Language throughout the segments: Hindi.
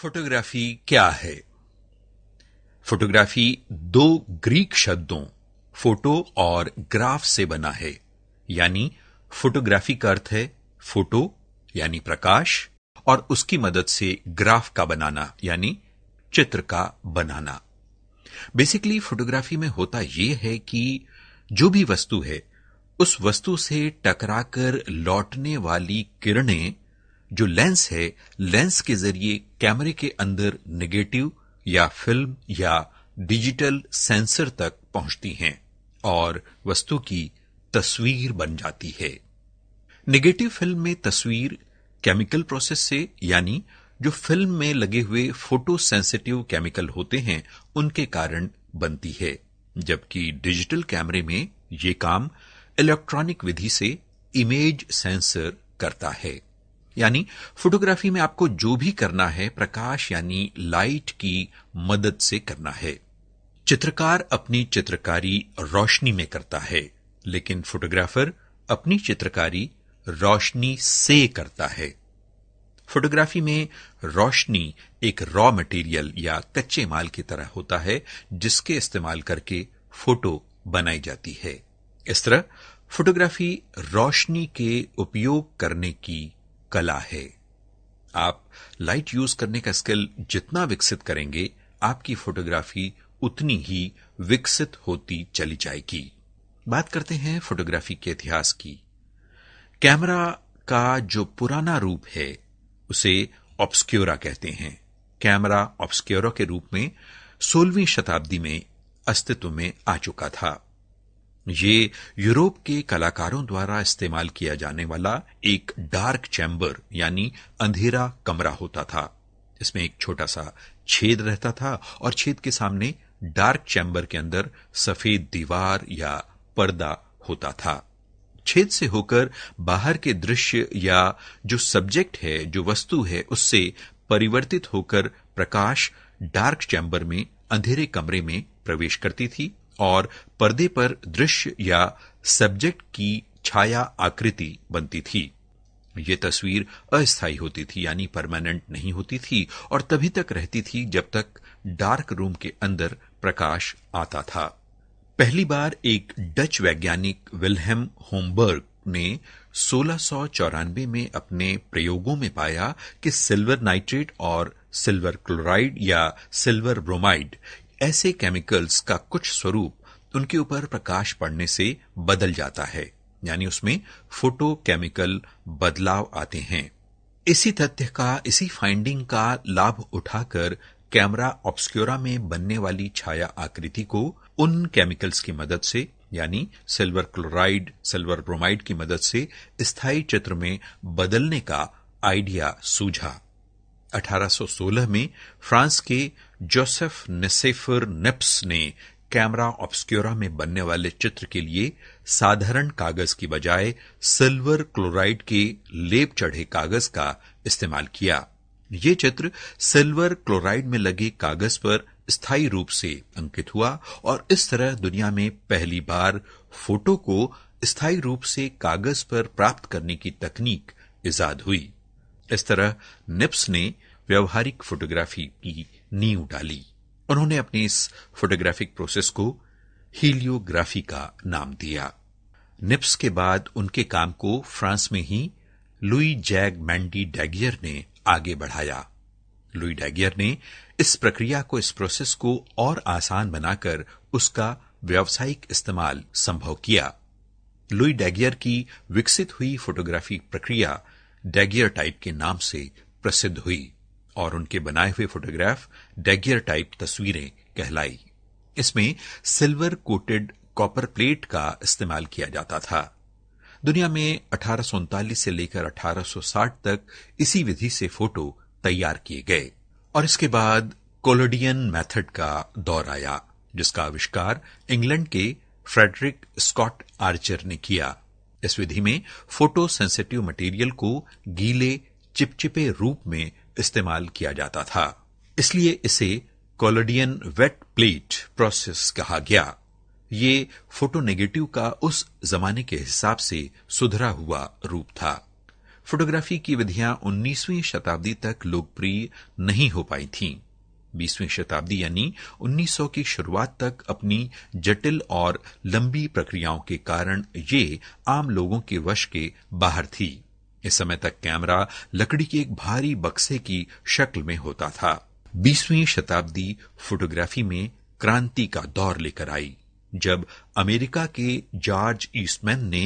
फोटोग्राफी क्या है फोटोग्राफी दो ग्रीक शब्दों फोटो और ग्राफ से बना है यानी फोटोग्राफी का अर्थ है फोटो यानी प्रकाश और उसकी मदद से ग्राफ का बनाना यानी चित्र का बनाना बेसिकली फोटोग्राफी में होता यह है कि जो भी वस्तु है उस वस्तु से टकराकर लौटने वाली किरणें जो लेंस है लेंस के जरिए कैमरे के अंदर नेगेटिव या फिल्म या डिजिटल सेंसर तक पहुंचती हैं और वस्तु की तस्वीर बन जाती है नेगेटिव फिल्म में तस्वीर केमिकल प्रोसेस से यानी जो फिल्म में लगे हुए फोटो सेंसिटिव केमिकल होते हैं उनके कारण बनती है जबकि डिजिटल कैमरे में ये काम इलेक्ट्रॉनिक विधि से इमेज सेंसर करता है यानी फोटोग्राफी में आपको जो भी करना है प्रकाश यानी लाइट की मदद से करना है चित्रकार अपनी चित्रकारी रोशनी में करता है लेकिन फोटोग्राफर अपनी चित्रकारी रोशनी से करता है फोटोग्राफी में रोशनी एक रॉ मटेरियल या कच्चे माल की तरह होता है जिसके इस्तेमाल करके फोटो बनाई जाती है इस तरह फोटोग्राफी रोशनी के उपयोग करने की कला है आप लाइट यूज करने का स्किल जितना विकसित करेंगे आपकी फोटोग्राफी उतनी ही विकसित होती चली जाएगी बात करते हैं फोटोग्राफी के इतिहास की कैमरा का जो पुराना रूप है उसे ऑब्स्क्योरा कहते हैं कैमरा ऑब्स्क्योरा के रूप में सोलहवीं शताब्दी में अस्तित्व में आ चुका था ये यूरोप के कलाकारों द्वारा इस्तेमाल किया जाने वाला एक डार्क चैम्बर यानी अंधेरा कमरा होता था इसमें एक छोटा सा छेद रहता था और छेद के सामने डार्क चैम्बर के अंदर सफेद दीवार या पर्दा होता था छेद से होकर बाहर के दृश्य या जो सब्जेक्ट है जो वस्तु है उससे परिवर्तित होकर प्रकाश डार्क चैम्बर में अंधेरे कमरे में प्रवेश करती थी और पर्दे पर दृश्य या सब्जेक्ट की छाया आकृति बनती थी ये तस्वीर अस्थायी होती थी यानी परमानेंट नहीं होती थी और तभी तक रहती थी जब तक डार्क रूम के अंदर प्रकाश आता था पहली बार एक डच वैज्ञानिक विलहम होमबर्ग ने सोलह में अपने प्रयोगों में पाया कि सिल्वर नाइट्रेट और सिल्वर क्लोराइड या सिल्वर ब्रोमाइड ऐसे केमिकल्स का कुछ स्वरूप उनके ऊपर प्रकाश पड़ने से बदल जाता है यानी उसमें फोटो केमिकल बदलाव आते हैं इसी तथ्य का इसी फाइंडिंग का लाभ उठाकर कैमरा ऑब्सक्योरा में बनने वाली छाया आकृति को उन केमिकल्स की मदद से यानी सिल्वर क्लोराइड सिल्वर ब्रोमाइड की मदद से स्थायी चित्र में बदलने का आइडिया सूझा 1816 में फ्रांस के जोसेफ नेसेफर नेप्स ने कैमरा ऑब्सक्योरा में बनने वाले चित्र के लिए साधारण कागज की बजाय सिल्वर क्लोराइड के लेप चढ़े कागज का इस्तेमाल किया ये चित्र सिल्वर क्लोराइड में लगे कागज पर स्थायी रूप से अंकित हुआ और इस तरह दुनिया में पहली बार फोटो को स्थायी रूप से कागज पर प्राप्त करने की तकनीक इजाद हुई इस तरह निप्स ने व्यवहारिक फोटोग्राफी की नींव डाली उन्होंने अपने इस फोटोग्राफिक प्रोसेस को हीलियोग्राफी का नाम दिया निप्स के बाद उनके काम को फ्रांस में ही लुई जैग मैंडी डैगियर ने आगे बढ़ाया लुई डैगियर ने इस प्रक्रिया को इस प्रोसेस को और आसान बनाकर उसका व्यावसायिक इस्तेमाल संभव किया लुई डैगियर की विकसित हुई फोटोग्राफी प्रक्रिया डेगियर टाइप के नाम से प्रसिद्ध हुई और उनके बनाए हुए फोटोग्राफ डेगियर टाइप तस्वीरें कहलाई इसमें सिल्वर कोटेड कॉपर प्लेट का इस्तेमाल किया जाता था दुनिया में अठारह से लेकर 1860 तक इसी विधि से फोटो तैयार किए गए और इसके बाद कोलोडियन मेथड का दौर आया जिसका आविष्कार इंग्लैंड के फ्रेडरिक स्कॉट आर्चर ने किया इस विधि में फोटो सेंसिटिव मटेरियल को गीले चिपचिपे रूप में इस्तेमाल किया जाता था इसलिए इसे कॉलोडियन वेट प्लेट प्रोसेस कहा गया ये फोटो नेगेटिव का उस जमाने के हिसाब से सुधरा हुआ रूप था फोटोग्राफी की विधियां 19वीं शताब्दी तक लोकप्रिय नहीं हो पाई थीं बीसवीं शताब्दी यानी 1900 की शुरुआत तक अपनी जटिल और लंबी प्रक्रियाओं के कारण ये आम लोगों के वश के बाहर थी इस समय तक कैमरा लकड़ी के एक भारी बक्से की शक्ल में होता था बीसवीं शताब्दी फोटोग्राफी में क्रांति का दौर लेकर आई जब अमेरिका के जॉर्ज ईस्टमैन ने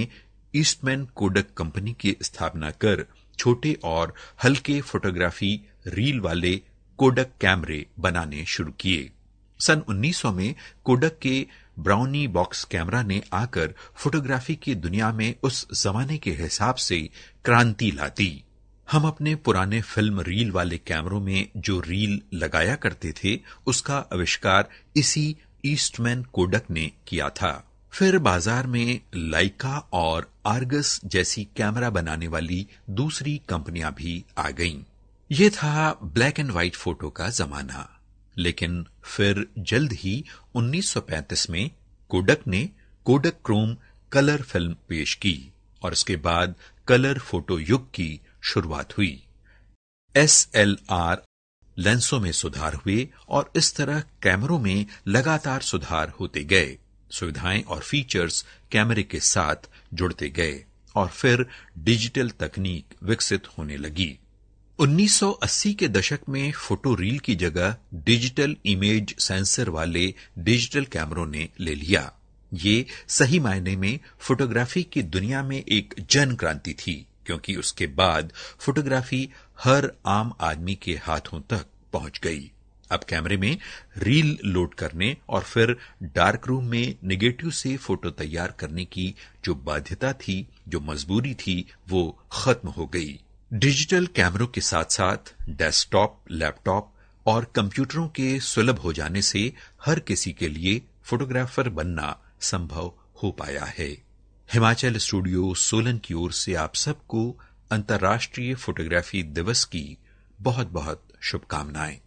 ईस्टमैन कोडक कंपनी की स्थापना कर छोटे और हल्के फोटोग्राफी रील वाले कोडक कैमरे बनाने शुरू किए सन 1900 में कोडक के ब्राउनी बॉक्स कैमरा ने आकर फोटोग्राफी की दुनिया में उस जमाने के हिसाब से क्रांति ला दी हम अपने पुराने फिल्म रील वाले कैमरों में जो रील लगाया करते थे उसका आविष्कार इसी ईस्टमैन कोडक ने किया था फिर बाजार में लाइका और आर्गस जैसी कैमरा बनाने वाली दूसरी कंपनियां भी आ गईं। ये था ब्लैक एंड व्हाइट फोटो का जमाना लेकिन फिर जल्द ही 1935 में कोडक ने कोडक क्रोम कलर फिल्म पेश की और इसके बाद कलर फोटो युग की शुरुआत हुई एस एल आर लेंसों में सुधार हुए और इस तरह कैमरों में लगातार सुधार होते गए सुविधाएं और फीचर्स कैमरे के साथ जुड़ते गए और फिर डिजिटल तकनीक विकसित होने लगी 1980 के दशक में फोटो रील की जगह डिजिटल इमेज सेंसर वाले डिजिटल कैमरों ने ले लिया ये सही मायने में फोटोग्राफी की दुनिया में एक जन क्रांति थी क्योंकि उसके बाद फोटोग्राफी हर आम आदमी के हाथों तक पहुंच गई अब कैमरे में रील लोड करने और फिर डार्क रूम में निगेटिव से फोटो तैयार करने की जो बाध्यता थी जो मजबूरी थी वो खत्म हो गई डिजिटल कैमरों के साथ साथ डेस्कटॉप लैपटॉप और कंप्यूटरों के सुलभ हो जाने से हर किसी के लिए फोटोग्राफर बनना संभव हो पाया है हिमाचल स्टूडियो सोलन की ओर से आप सबको अंतर्राष्ट्रीय फोटोग्राफी दिवस की बहुत बहुत शुभकामनाएं